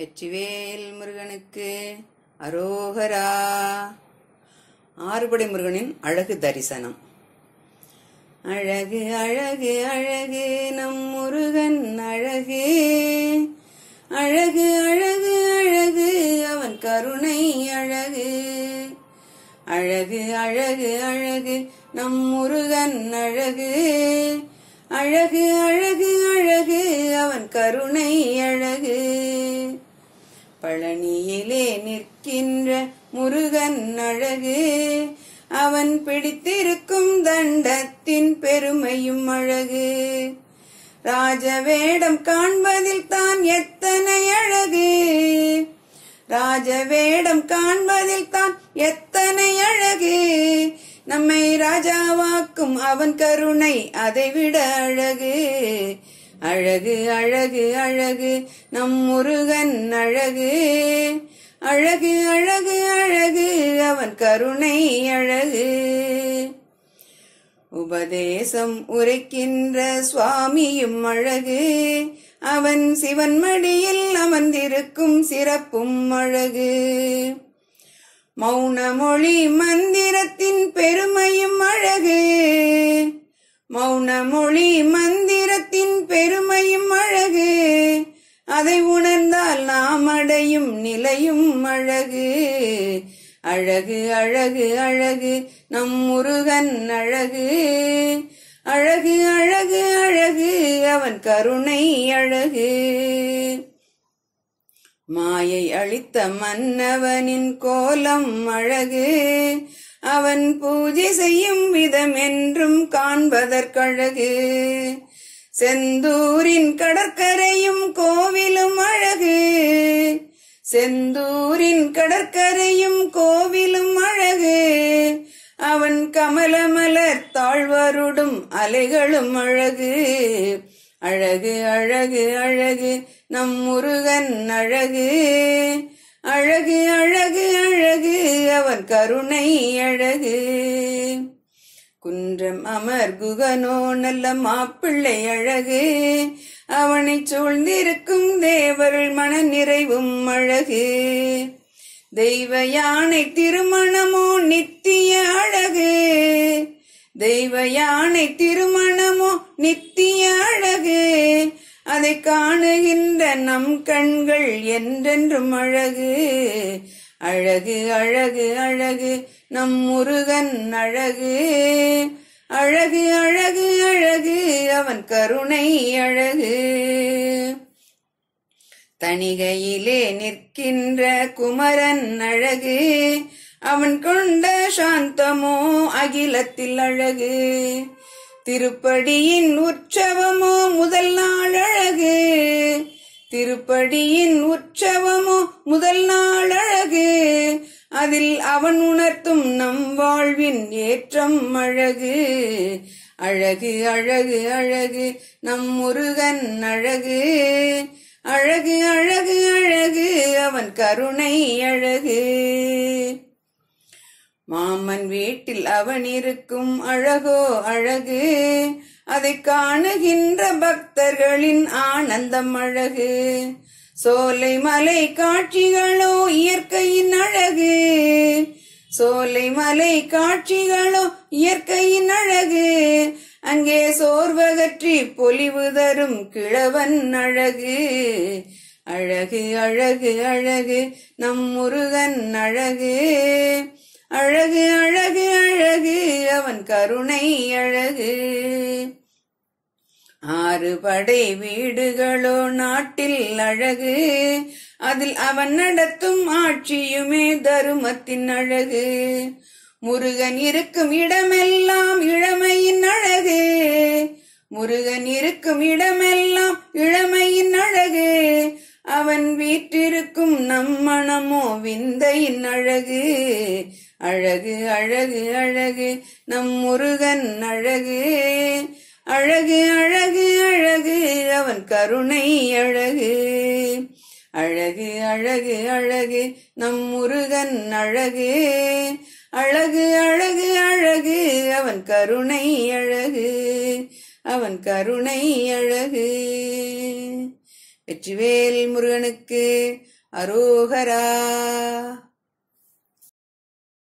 வெற்றிவேல் முருகனுக்கு அரோகரா ஆறுபடை முருகனின் அழகு தரிசனம் அழகு அழகு அழகு நம் முருகன் அழகு அழகு அழகு அழகு அவன் கருணை அழகு அழகு அழகு அழகு நம் முருகன் அழகு அழகு அழகு அழகு அவன் கருணை அழகு பழனியிலே நிற்கின்ற முருகன் அழகு அவன் பிடித்திருக்கும் தண்டத்தின் பெருமையும் அழகு ராஜவேடம் காண்பதில் தான் எத்தனை அழகு ராஜவேடம் காண்பதில் தான் எத்தனை அழகு நம்மை ராஜாவாக்கும் அவன் கருணை அதைவிட அழகு அழகு அழகு அழகு நம் முருகன் அழகு அழகு அழகு அழகு அவன் கருணை அழகு உபதேசம் உரைக்கின்ற சுவாமியும் அழகு அவன் சிவன் மடியில் அமர்ந்திருக்கும் சிறப்பும் அழகு மௌன மொழி மந்திரத்தின் பெருமையும் அழகு மௌனமொழி மந்திரத்தின் பெருமையும் அழகு அதை உணர்ந்தால் நாம் அடையும் நிலையும் அழகு அழகு அழகு அழகு நம் முருகன் அழகு அழகு அழகு அழகு அவன் கருணை அழகு மாயை அளித்த மன்னவனின் கோலம் அழகு அவன் பூஜை செய்யும் விதம் என்றும் காண்பதற்கழகு செந்தூரின் கடற்கரையும் கோவிலும் அழகு செந்தூரின் கடற்கரையும் கோவிலும் அழகு அவன் கமலமலர் தாழ்வருடும் அலைகளும் அழகு அழகு அழகு அழகு நம் முருகன் அழகு அழகு அழகு அழகு அவர் கருணை அழகு குன்றம் அமர் குகனோ நல்ல மாப்பிள்ளை அழகு அவனை சூழ்ந்திருக்கும் தேவர்கள் மன நிறைவும் அழகு தெய்வ யானை திருமணமோ நித்திய அழகு தெய்வ யானை திருமணமோ நித்திய அழகு அதை காணுகின்ற நம் கண்கள் என்றென்றும் அழகு அழகு அழகு அழகு நம் முருகன் அழகு அழகு அழகு அழகு அவன் கருணை அழகு தனிகையிலே நிற்கின்ற குமரன் அழகு அவன் கொண்ட சாந்தமோ அகிலத்தில் அழகு திருப்படியின் உற்சவமோ முதல் நாள் அழகு திருப்படியின் உற்சவமோ முதல் நாள் அழகு அதில் அவன் உணர்த்தும் நம் வாழ்வின் ஏற்றம் அழகு அழகு அழகு அழகு நம் முருகன் அழகு அழகு அழகு அழகு அவன் கருணை அழகு மாமன் வீட்டில் அவன் இருக்கும் அழகோ அழகு அதை காணுகின்ற பக்தர்களின் ஆனந்தம் அழகு சோலை மலை காட்சிகளோ இயற்கையின் அழகு சோலை மலை காட்சிகளோ இயற்கையின் அழகு அங்கே சோர்வகற்றி பொலிவு தரும் கிழவன் அழகு அழகு அழகு அழகு நம் முருகன் அழகு அழகு அழகு அழகு அவன் கருணை அழகு ஆறு படை வீடுகளோ நாட்டில் அழகு அதில் அவன் நடத்தும் ஆட்சியுமே தருமத்தின் அழகு முருகன் இருக்கும் இடமெல்லாம் இளமையின் அழகு முருகன் இருக்கும் இடமெல்லாம் இளமையின் அழகு அவன் வீற்றிருக்கும் நம் மனமோ விந்தையின் அழகு அழகு அழகு அழகு நம் முருகன் அழகு அழகு அழகு அழகு அவன் கருணை அழகு அழகு அழகு அழகு நம் முருகன் அழகு அழகு அழகு அழகு அவன் கருணை அழகு அவன் கருணை அழகு வெற்றிவேல் முருகனுக்கு அரோகரா